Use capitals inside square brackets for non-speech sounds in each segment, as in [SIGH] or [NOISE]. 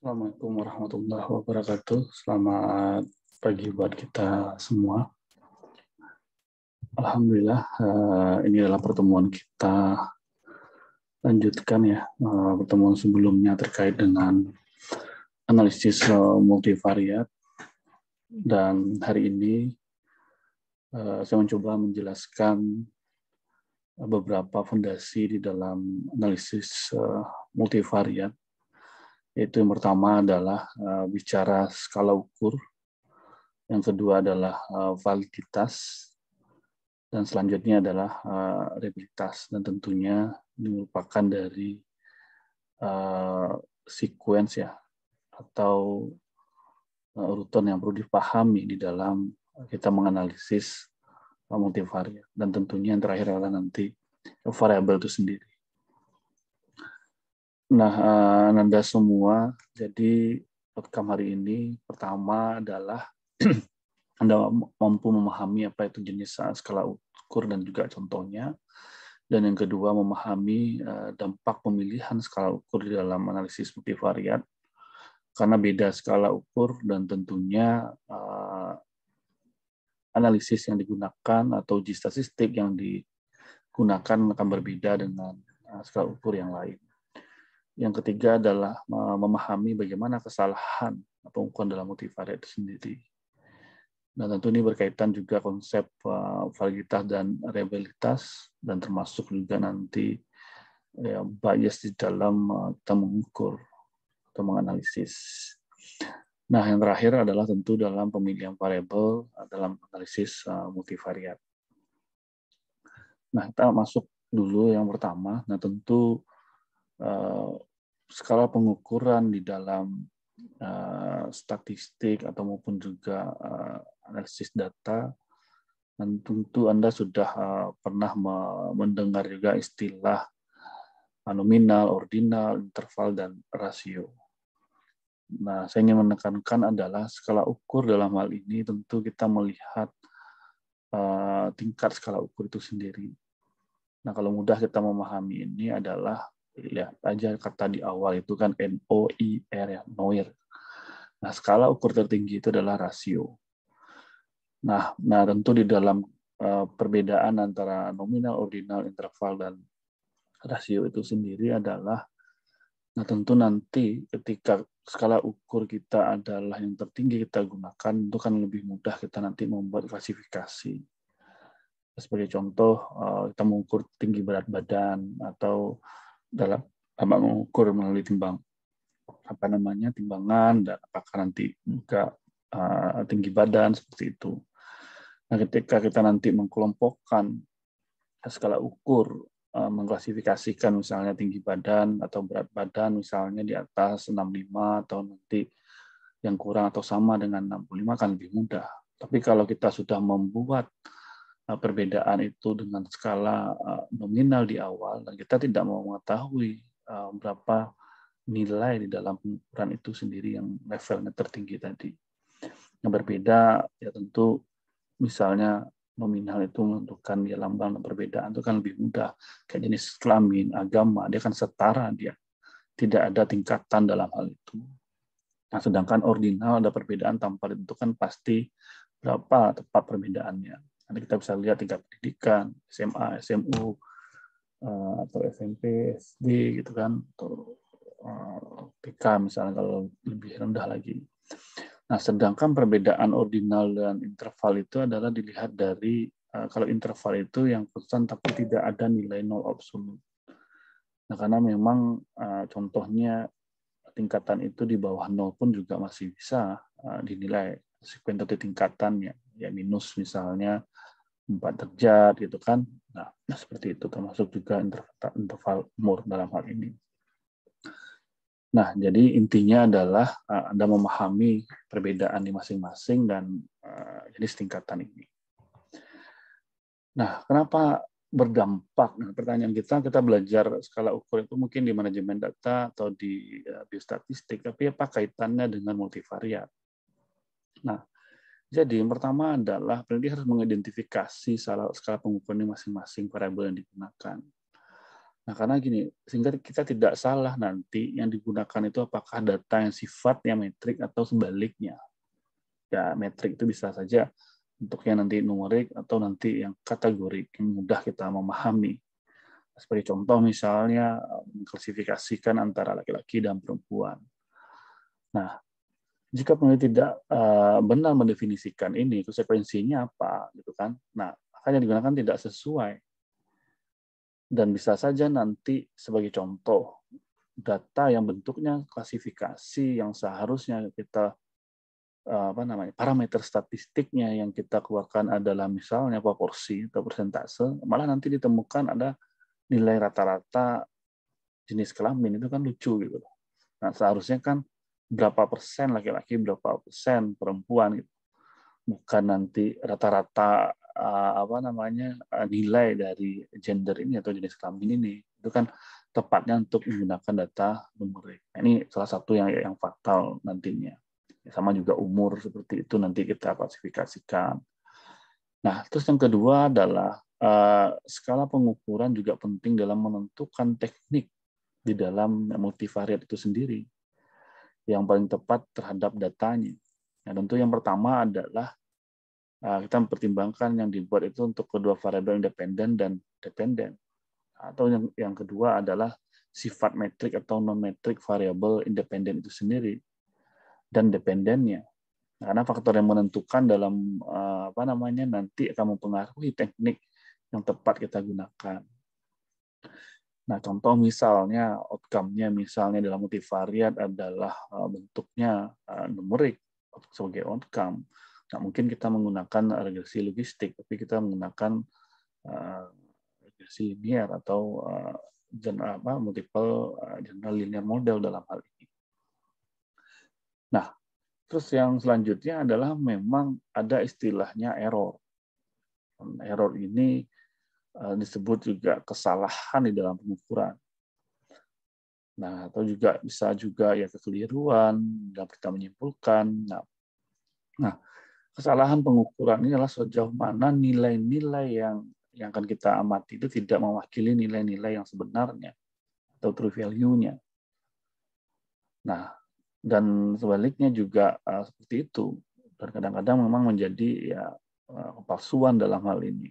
Assalamualaikum warahmatullahi wabarakatuh. Selamat pagi buat kita semua. Alhamdulillah, eh, ini adalah pertemuan kita lanjutkan ya, eh, pertemuan sebelumnya terkait dengan analisis eh, multivariat. Dan hari ini saya mencoba menjelaskan beberapa fondasi di dalam analisis multivariat itu yang pertama adalah uh, bicara skala ukur, yang kedua adalah uh, validitas, dan selanjutnya adalah uh, dan tentunya merupakan dari uh, sequence ya atau uh, urutan yang perlu dipahami di dalam kita menganalisis multivariat dan tentunya yang terakhir adalah nanti variabel itu sendiri. Nah, eh, Nanda semua, jadi outcome hari ini pertama adalah [CLEARS THROAT] Anda mampu memahami apa itu jenis eh, skala ukur dan juga contohnya. Dan yang kedua, memahami eh, dampak pemilihan skala ukur di dalam analisis multivariat. Karena beda skala ukur dan tentunya analisis yang digunakan atau uji statistik yang digunakan akan berbeda dengan skala ukur yang lain. Yang ketiga adalah memahami bagaimana kesalahan pengukuhan dalam multivariat itu sendiri. Nah, tentu ini berkaitan juga konsep uh, validitas dan reliabilitas dan termasuk juga nanti ya, bias di dalam uh, kita mengukur atau menganalisis. Nah, yang terakhir adalah tentu dalam pemilihan variabel e, dalam analisis uh, multivariat. Nah, kita masuk dulu yang pertama. Nah, tentu uh, skala pengukuran di dalam uh, statistik atau maupun juga uh, analisis data dan tentu Anda sudah uh, pernah mendengar juga istilah nominal, ordinal, interval, dan rasio. Nah, saya ingin menekankan adalah skala ukur dalam hal ini tentu kita melihat uh, tingkat skala ukur itu sendiri. Nah, kalau mudah kita memahami ini adalah ya aja kata di awal itu kan N O ya noir. Nah skala ukur tertinggi itu adalah rasio. Nah, nah tentu di dalam eh, perbedaan antara nominal, ordinal, interval dan rasio itu sendiri adalah nah tentu nanti ketika skala ukur kita adalah yang tertinggi kita gunakan itu kan lebih mudah kita nanti membuat klasifikasi sebagai contoh eh, kita mengukur tinggi berat badan atau dalam apa mengukur melalui timbang apa namanya timbangan dan apakah nanti juga uh, eh, tinggi badan seperti itu. Nah, ketika kita nanti mengkelompokkan skala ukur eh, mengklasifikasikan misalnya tinggi badan atau berat badan misalnya di atas 65 atau nanti yang kurang atau sama dengan 65 akan lebih mudah. Tapi kalau kita sudah membuat Eh, perbedaan itu dengan skala eh, nominal di awal dan kita tidak mau mengetahui eh, berapa nilai di dalam pengukuran itu sendiri yang levelnya tertinggi tadi. Yang berbeda ya tentu misalnya nominal itu menentukan ya lambang dan perbedaan itu kan lebih mudah kayak jenis kelamin, agama, dia kan setara dia. Tidak ada tingkatan dalam hal itu. Nah, sedangkan ordinal ada perbedaan tanpa kan pasti berapa tepat perbedaannya. Nanti kita bisa lihat tingkat pendidikan, SMA, SMU, eh, atau SMP, SD gitu kan, atau PK eh, misalnya kalau lebih rendah lagi. Nah, sedangkan perbedaan ordinal dan interval itu adalah dilihat dari eh, kalau interval itu yang konstan tapi tidak ada nilai nol absolut. Nah, karena memang contohnya tingkatan itu di bawah nol pun juga masih bisa dinilai sekuensi tingkatannya ya minus misalnya empat derajat gitu kan. Nah, seperti itu termasuk juga interval umur dalam hal ini. Nah, jadi intinya adalah eh, Anda memahami perbedaan di masing-masing dan uh, eh, jenis tingkatan ini. Nah, kenapa berdampak? Nah, pertanyaan kita, kita belajar skala ukur itu mungkin di manajemen data atau di uh, biostatistik, tapi apa kaitannya dengan multivariat? Nah, jadi yang pertama adalah peneliti harus mengidentifikasi skala, skala pengukurannya masing-masing variabel yang digunakan. Nah, karena gini, sehingga kita tidak salah nanti yang digunakan itu apakah data yang sifatnya metrik atau sebaliknya. Ya, metrik itu bisa saja untuk yang nanti numerik atau nanti yang kategori yang mudah kita memahami. Seperti contoh misalnya mengklasifikasikan antara laki-laki dan perempuan. Nah, jika peneliti tidak eh, benar mendefinisikan ini konsekuensinya apa gitu kan nah akan digunakan tidak sesuai dan bisa saja nanti sebagai contoh data yang bentuknya klasifikasi yang seharusnya kita eh, apa namanya parameter statistiknya yang kita keluarkan adalah misalnya proporsi atau persentase malah nanti ditemukan ada nilai rata-rata jenis kelamin itu kan lucu gitu Nah seharusnya kan berapa persen laki-laki, berapa persen perempuan gitu. Bukan nanti rata-rata eh, apa namanya eh, nilai dari gender ini atau jenis kelamin ini. Itu kan tepatnya untuk menggunakan data numerik. Nah, ini salah satu yang yang fatal nantinya. Sama juga umur seperti itu nanti kita klasifikasikan. Nah, terus yang kedua adalah eh, skala pengukuran juga penting dalam menentukan teknik di dalam multivariat itu sendiri yang paling tepat terhadap datanya. Nah, tentu yang pertama adalah eh, kita mempertimbangkan yang dibuat itu untuk kedua variabel independen dan dependen. Atau yang yang kedua adalah sifat metrik atau non metrik variabel independen itu sendiri dan dependennya. Nah, karena faktor yang menentukan dalam eh, apa namanya nanti akan mempengaruhi teknik yang tepat kita gunakan. Nah, contoh misalnya, outcome-nya misalnya dalam multivariat adalah uh, bentuknya uh, numerik sebagai outcome. Nah, mungkin kita menggunakan uh, regresi logistik, tapi kita menggunakan regresi linear atau general, apa, multiple general linear model dalam hal ini. Nah, terus yang selanjutnya adalah memang ada istilahnya error. Error ini Eh, disebut juga kesalahan di dalam pengukuran. Nah, atau juga bisa juga ya kekeliruan dalam kita menyimpulkan. Nah, nah kesalahan pengukuran ini adalah sejauh mana nilai-nilai yang yang akan kita amati itu tidak mewakili nilai-nilai yang sebenarnya atau true value-nya. Nah, dan sebaliknya juga uh, seperti itu. Dan kadang-kadang memang menjadi ya eh, kepalsuan dalam hal ini.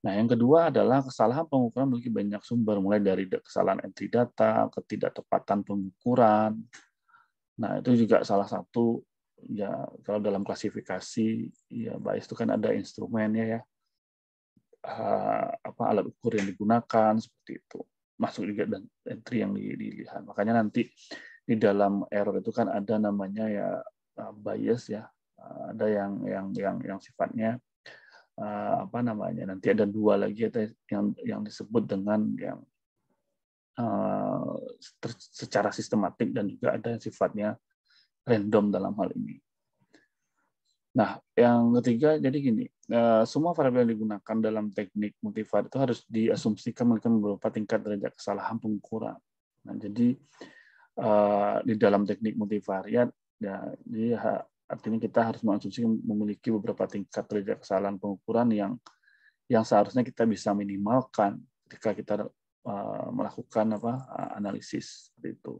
Nah, yang kedua adalah kesalahan pengukuran memiliki banyak sumber, mulai dari kesalahan entry data, ketidaktepatan pengukuran. Nah, itu juga salah satu ya kalau dalam klasifikasi ya bias itu kan ada instrumennya ya. Ah, apa alat ukur yang digunakan seperti itu. Masuk juga dan entry yang dilihat. Makanya nanti di dalam error itu kan ada namanya ya ah, bias ya. Ah, ada yang yang yang yang sifatnya uh, apa namanya nanti ada dua lagi yang yang disebut dengan yang uh, secara sistematik dan juga ada yang sifatnya random dalam hal ini. Nah, yang ketiga jadi gini, eh, semua variabel yang digunakan dalam teknik multivariat itu harus diasumsikan memiliki beberapa tingkat derajat kesalahan pengukuran. Nah, jadi di dalam teknik multivariat ya, Artinya kita harus mengasumsi memiliki beberapa tingkat derajat kesalahan pengukuran yang yang seharusnya kita bisa minimalkan ketika kita eh, melakukan apa eh, analisis itu.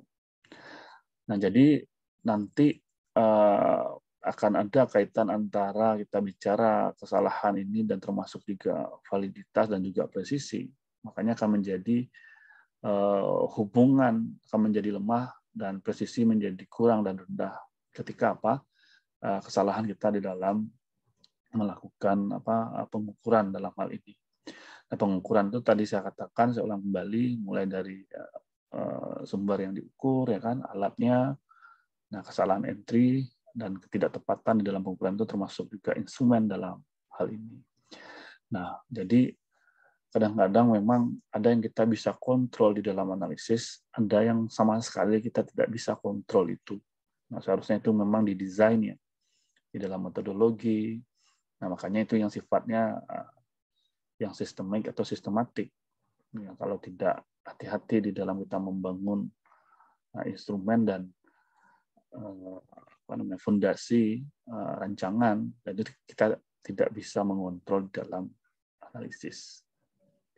Nah, jadi nanti eh, akan ada kaitan antara kita bicara kesalahan ini dan termasuk juga validitas dan juga presisi. Makanya akan menjadi hubungan akan menjadi lemah dan presisi menjadi kurang dan rendah. Ketika apa? Eh, kesalahan kita di dalam melakukan apa eh, pengukuran dalam hal ini. Nah, pengukuran itu tadi saya katakan saya ulang kembali mulai dari uh, sumber yang diukur ya kan alatnya, nah kesalahan entry dan ketidaktepatan di dalam pengukuran itu termasuk juga instrumen dalam hal ini. Nah jadi kadang-kadang memang ada yang kita bisa kontrol di dalam analisis, ada yang sama sekali kita tidak bisa kontrol itu. Nah seharusnya itu memang didesain ya di dalam metodologi. Nah, makanya itu yang sifatnya eh, yang sistemik atau sistematik. Ya, kalau tidak hati-hati di dalam kita membangun eh, instrumen dan eh, apa namanya fondasi rancangan, jadi kita tidak bisa mengontrol dalam analisis.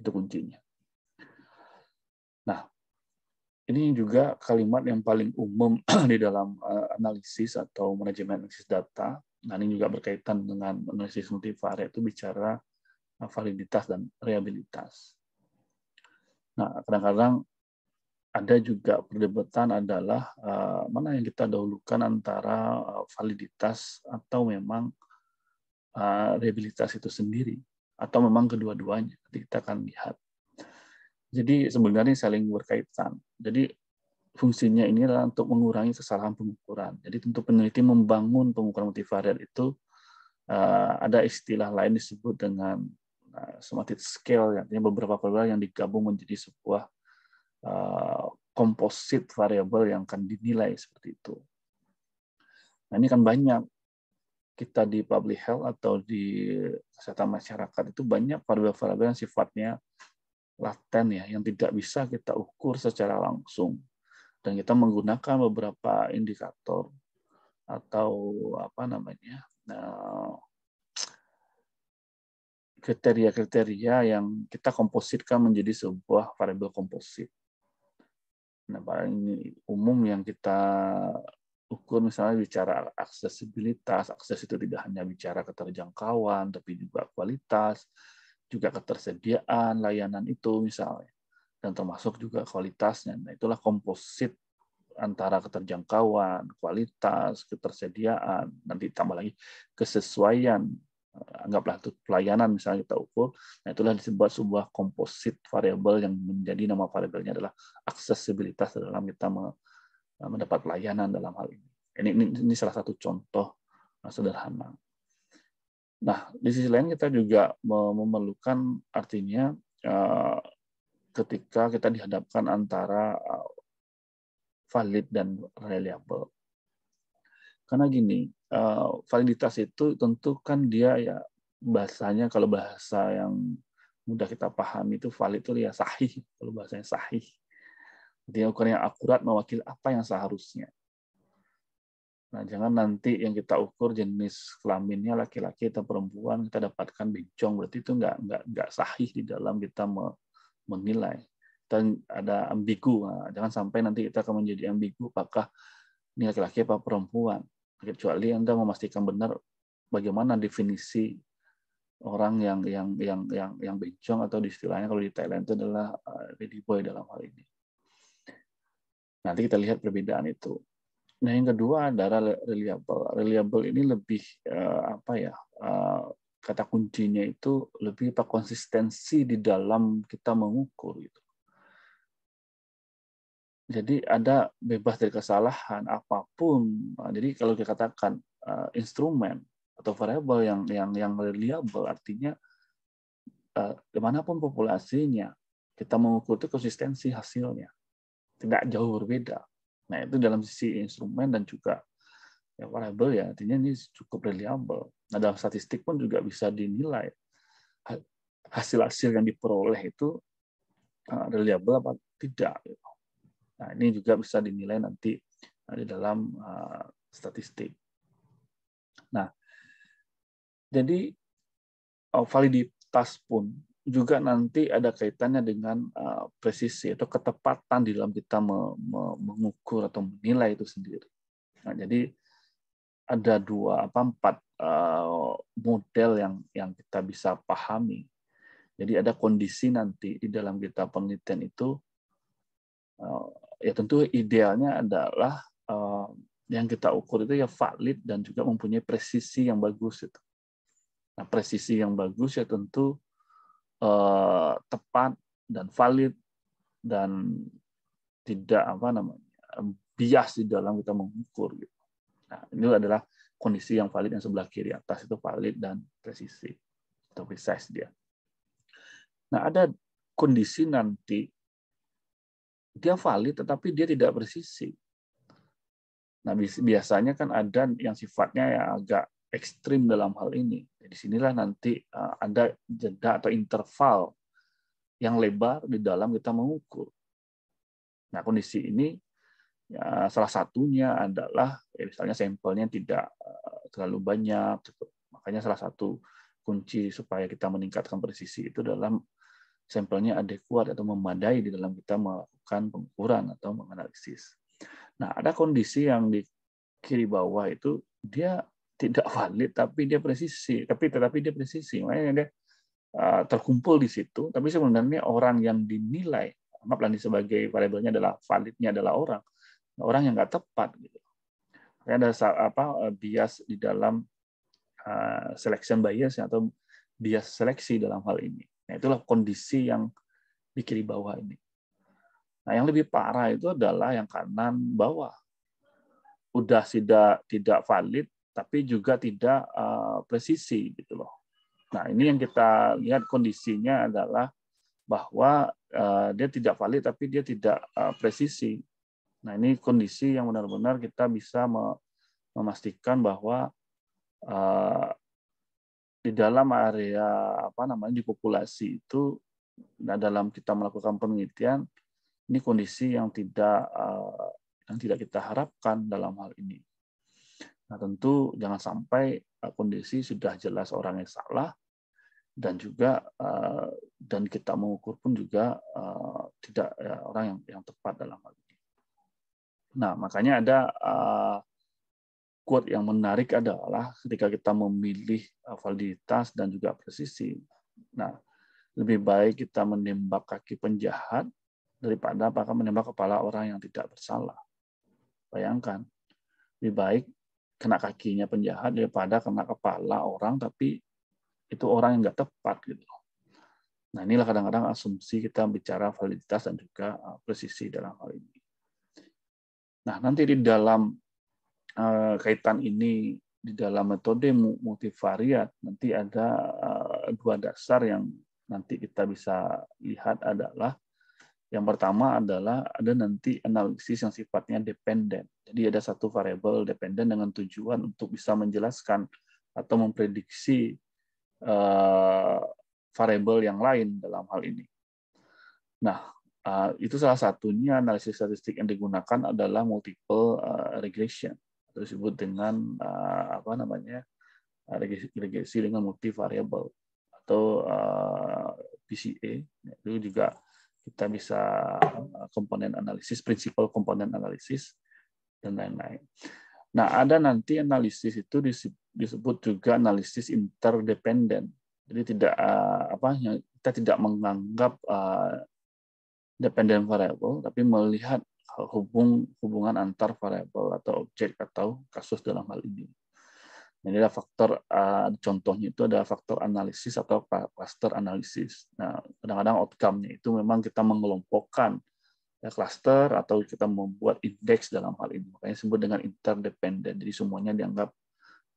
Itu kuncinya. ini juga kalimat yang paling umum [CLEARS THROAT] di dalam eh, analisis atau manajemen analisis data. Nah, ini juga berkaitan dengan analisis multivariat itu bicara eh, validitas dan reliabilitas. Nah, kadang-kadang ada juga perdebatan adalah eh, mana yang kita dahulukan antara validitas atau memang uh, itu sendiri atau memang kedua-duanya. Nanti kita akan lihat jadi sebenarnya saling berkaitan. Jadi fungsinya ini adalah untuk mengurangi kesalahan pengukuran. Jadi tentu peneliti membangun pengukuran multivariat itu eh, ada istilah lain disebut dengan uh, scale, artinya beberapa variabel yang digabung menjadi sebuah eh, komposit variabel yang akan dinilai seperti itu. Nah ini kan banyak kita di public health atau di kesehatan masyarakat itu banyak variabel-variabel yang sifatnya laten ya, yang tidak bisa kita ukur secara langsung. Dan kita menggunakan beberapa indikator atau apa namanya eh, kriteria-kriteria yang kita kompositkan menjadi sebuah variabel komposit. Nah, paling umum yang kita ukur misalnya bicara aksesibilitas, akses itu tidak hanya bicara keterjangkauan, tapi juga kualitas, juga ketersediaan layanan itu misalnya dan termasuk juga kualitasnya. Nah, itulah komposit antara keterjangkauan, kualitas, ketersediaan, nanti tambah lagi kesesuaian eh, anggaplah itu pelayanan misalnya kita ukur, nah itulah disebut sebuah komposit variabel yang menjadi nama variabelnya adalah aksesibilitas dalam kita eh, mendapat pelayanan dalam hal ini. Ini, ini, ini salah satu contoh eh, sederhana. Nah, di sisi lain kita juga memerlukan artinya eh, ketika kita dihadapkan antara eh, valid dan reliable. Karena gini, eh, validitas itu tentu kan dia ya bahasanya kalau bahasa yang mudah kita pahami itu valid itu ya sahih, kalau bahasanya sahih. Artinya ukuran yang akurat mewakili apa yang seharusnya. Nah, jangan nanti yang kita ukur jenis kelaminnya laki-laki atau perempuan kita dapatkan bencong berarti itu nggak nggak nggak sahih di dalam kita menilai. Dan ada ambigu. Nah, jangan sampai nanti kita akan menjadi ambigu apakah ini laki-laki apa perempuan. Kecuali Anda memastikan benar bagaimana definisi orang yang yang yang yang yang bencong atau istilahnya kalau di Thailand itu adalah ready eh, boy dalam hal ini. Nanti kita lihat perbedaan itu. Nah, yang kedua adalah reliable. Reliable ini lebih uh, apa ya? Uh, kata kuncinya itu lebih apa konsistensi di dalam kita mengukur gitu. Jadi ada bebas dari kesalahan apapun. Nah, jadi kalau dikatakan uh, instrumen atau variable yang yang yang reliable artinya uh, dimanapun populasinya kita mengukur itu konsistensi hasilnya tidak jauh berbeda Nah, itu dalam sisi instrumen dan juga ya, variable ya, artinya ini cukup reliable. Nah, dalam statistik pun juga bisa dinilai hasil-hasil yang diperoleh itu eh, reliable apa tidak. Gitu. Nah, ini juga bisa dinilai nanti eh, di dalam eh, statistik. Nah, jadi validitas pun juga nanti ada kaitannya dengan eh, presisi atau ketepatan di dalam kita mengukur atau menilai itu sendiri. Nah, jadi ada dua apa empat eh, model yang yang kita bisa pahami. Jadi ada kondisi nanti di dalam kita penelitian itu eh, ya tentu idealnya adalah yang kita ukur itu ya valid dan juga mempunyai presisi yang bagus itu. Nah, presisi yang bagus ya tentu eh, tepat dan valid dan tidak apa namanya bias di dalam kita mengukur gitu. Nah, ini adalah kondisi yang valid yang sebelah kiri atas itu valid dan presisi atau precise dia. Nah, ada kondisi nanti dia valid tetapi dia tidak presisi. Nah, biasanya kan ada yang sifatnya ya agak ekstrim dalam hal ini. Nah, di sinilah nanti eh, ada jeda atau interval yang lebar di dalam kita mengukur. Nah, kondisi ini ya, salah satunya adalah ya, misalnya sampelnya tidak eh, terlalu banyak. Gitu. Makanya salah satu kunci supaya kita meningkatkan presisi itu dalam sampelnya adekuat atau memadai di dalam kita melakukan pengukuran atau menganalisis. Nah, ada kondisi yang di kiri bawah itu dia tidak valid tapi dia presisi tapi tetapi dia presisi makanya dia eh, terkumpul di situ tapi sebenarnya orang yang dinilai anggaplah ini sebagai variabelnya adalah validnya adalah orang orang yang nggak tepat gitu makanya ada apa eh, bias di dalam uh, selection bias atau bias seleksi dalam hal ini nah itulah kondisi yang di kiri bawah ini nah yang lebih parah itu adalah yang kanan bawah udah tidak tidak valid tapi juga tidak uh, presisi gitu loh. Nah ini yang kita lihat kondisinya adalah bahwa uh, dia tidak valid tapi dia tidak uh, presisi. Nah ini kondisi yang benar-benar kita bisa memastikan bahwa uh, di dalam area apa namanya di populasi itu, nah dalam kita melakukan penelitian ini kondisi yang tidak uh, yang tidak kita harapkan dalam hal ini. Nah, tentu jangan sampai eh, kondisi sudah jelas orang yang salah dan juga eh, dan kita mengukur pun juga eh, tidak ya, orang yang yang tepat dalam hal ini. Nah, makanya ada quote yang menarik adalah ketika kita memilih validitas dan juga presisi. Nah, lebih baik kita menembak kaki penjahat daripada apakah menembak kepala orang yang tidak bersalah. Bayangkan, lebih baik kena kakinya penjahat daripada kena kepala orang tapi itu orang yang nggak tepat gitu. Nah inilah kadang-kadang asumsi kita bicara validitas dan juga uh, presisi dalam hal ini. Nah nanti di dalam uh, kaitan ini di dalam metode multivariat nanti ada uh, dua dasar yang nanti kita bisa lihat adalah yang pertama adalah ada nanti analisis yang sifatnya dependen. Jadi ada satu variabel dependen dengan tujuan untuk bisa menjelaskan atau memprediksi uh, variabel yang lain dalam hal ini. Nah, uh, itu salah satunya analisis statistik yang digunakan adalah multiple uh, regression atau disebut dengan uh, apa namanya regresi, regresi dengan multivariable atau uh, PCA itu juga kita bisa eh, komponen analisis, prinsipal komponen analisis, dan lain-lain. Nah, ada nanti analisis itu disebut juga analisis interdependen. Jadi tidak eh, apa kita tidak menganggap eh, dependent variable, tapi melihat hubung hubungan antar variable atau objek atau kasus dalam hal ini. Ini adalah faktor eh, contohnya itu adalah faktor analisis atau cluster analisis. Nah, kadang-kadang outcome-nya itu memang kita mengelompokkan ya, cluster atau kita membuat indeks dalam hal ini. Makanya disebut dengan interdependent. Jadi semuanya dianggap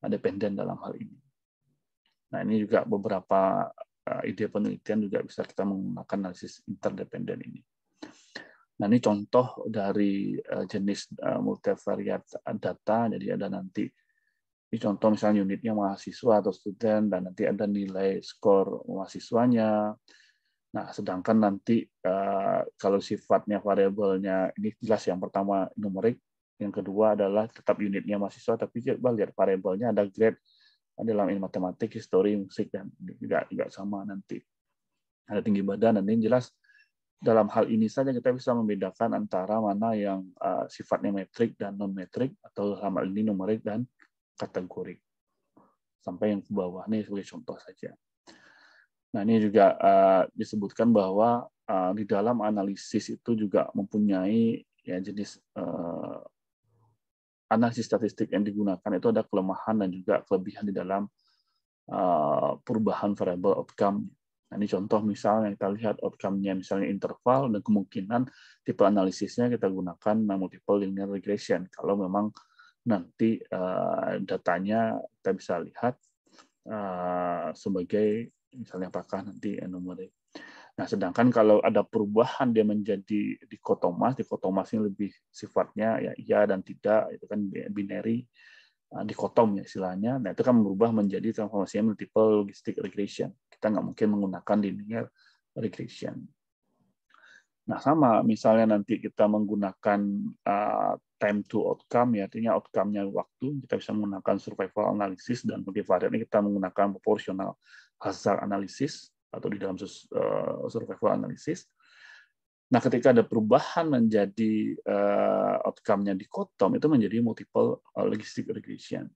eh, dependen dalam hal ini. Nah, ini juga beberapa eh, ide penelitian juga bisa kita menggunakan analisis interdependent ini. Nah, ini contoh dari jenis uh, multivariate data. Jadi ada nanti ini contoh misalnya unitnya mahasiswa atau student dan nanti ada nilai skor mahasiswanya. Nah, sedangkan nanti eh, kalau sifatnya variabelnya ini jelas yang pertama numerik, yang kedua adalah tetap unitnya mahasiswa tapi coba lihat variabelnya ada grade dalam matematik, histori, musik dan juga juga sama nanti. Ada tinggi badan dan ini jelas dalam hal ini saja kita bisa membedakan antara mana yang eh, sifatnya metrik dan non metrik atau dalam ini numerik dan kategori sampai yang ke bawah ini sebagai contoh saja. Nah ini juga uh, disebutkan bahwa uh, di dalam analisis itu juga mempunyai ya jenis uh, analisis statistik yang digunakan itu ada kelemahan dan juga kelebihan di dalam uh, perubahan variable outcome. Nah, ini contoh misalnya kita lihat outcome-nya misalnya interval dan kemungkinan tipe analisisnya kita gunakan multiple linear regression kalau memang uh, nanti uh, datanya kita bisa lihat uh, sebagai misalnya apakah nanti enumerik. Nah, sedangkan kalau ada perubahan dia menjadi dikotomas, dikotomas ini lebih sifatnya ya iya dan tidak, itu kan binary eh, dikotom ya istilahnya. Nah, itu kan berubah menjadi transformasinya multiple logistic regression. Kita nggak mungkin menggunakan linear regression. Nah, sama misalnya nanti kita menggunakan uh, time to outcome, ya artinya outcome-nya waktu, kita bisa menggunakan survival analysis dan multivariate. Ini kita menggunakan proportional hazard analysis atau di dalam eh, survival analysis. Nah, ketika ada perubahan menjadi eh, outcome-nya dikotom, itu menjadi multiple eh, logistic regression.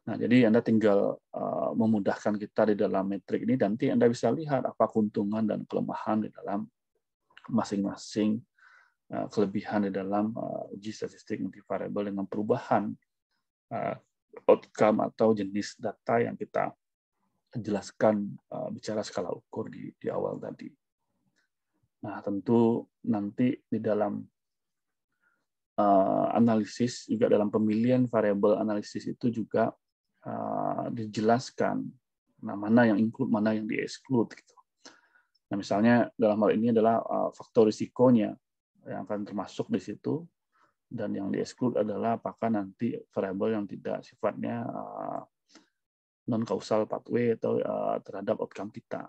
Nah, jadi Anda tinggal memudahkan kita di dalam metrik ini, dan nanti Anda bisa lihat apa keuntungan dan kelemahan di dalam masing-masing Uh, kelebihan di dalam uh, uji statistik multivariable dengan perubahan uh, outcome atau jenis data yang kita jelaskan bicara skala ukur di, di awal tadi. Nah, tentu nanti di dalam analisis juga dalam pemilihan variabel analisis itu juga uh, dijelaskan nah mana yang include mana yang di exclude gitu. Nah misalnya dalam hal ini adalah uh, faktor risikonya yang akan termasuk di situ dan yang di dieksklud adalah apakah nanti variabel yang tidak sifatnya eh, non kausal pathway atau eh, terhadap outcome kita.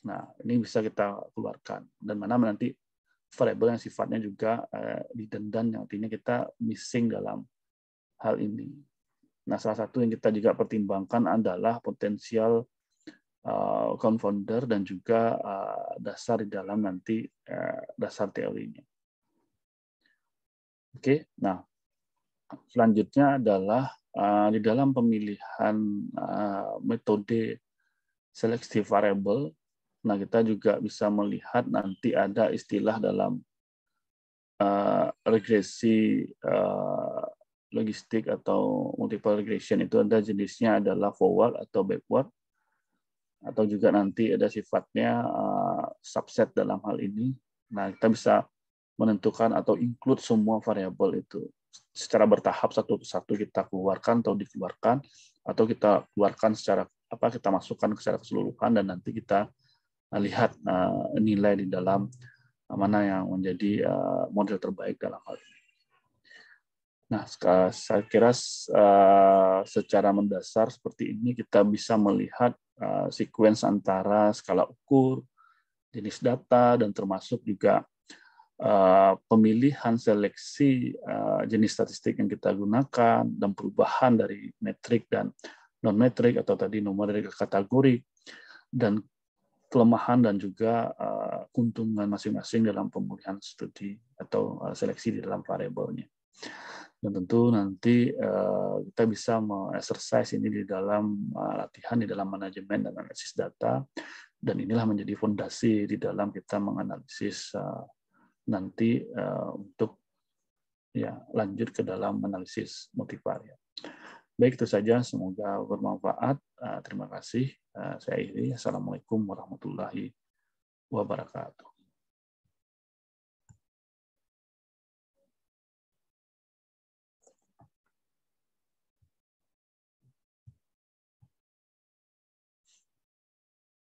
Nah, ini bisa kita keluarkan dan mana nanti variabel yang sifatnya juga eh, didendan yang artinya kita missing dalam hal ini. Nah, salah satu yang kita juga pertimbangkan adalah potensial confounder dan juga dasar di dalam nanti dasar teorinya. Oke, nah selanjutnya adalah eh, di dalam pemilihan eh, metode seleksi variable, nah kita juga bisa melihat nanti ada istilah dalam eh, regresi logistik atau multiple regression itu ada jenisnya adalah forward atau backward atau juga nanti ada sifatnya subset dalam hal ini. Nah, kita bisa menentukan atau include semua variabel itu secara bertahap satu satu kita keluarkan atau dikeluarkan atau kita keluarkan secara apa kita masukkan secara keseluruhan dan nanti kita eh, lihat uh, nilai di dalam uh, mana yang menjadi uh, model terbaik dalam hal ini. Nah, saya kira uh, secara mendasar seperti ini kita bisa melihat uh, sequence antara skala ukur, jenis data, dan termasuk juga Eh, pemilihan seleksi eh, jenis statistik yang kita gunakan dan perubahan dari metrik dan non metrik atau tadi nomor dari kategori dan kelemahan dan juga eh, keuntungan masing-masing dalam pemulihan studi atau seleksi di dalam variabelnya. Dan tentu nanti kita bisa mengexercise ini di dalam latihan di dalam manajemen dan analisis data dan inilah menjadi fondasi di dalam kita menganalisis nanti uh, untuk ya lanjut ke dalam analisis multivariat. Baik itu saja, semoga bermanfaat. Uh, terima kasih. Uh, saya ini Assalamualaikum warahmatullahi wabarakatuh.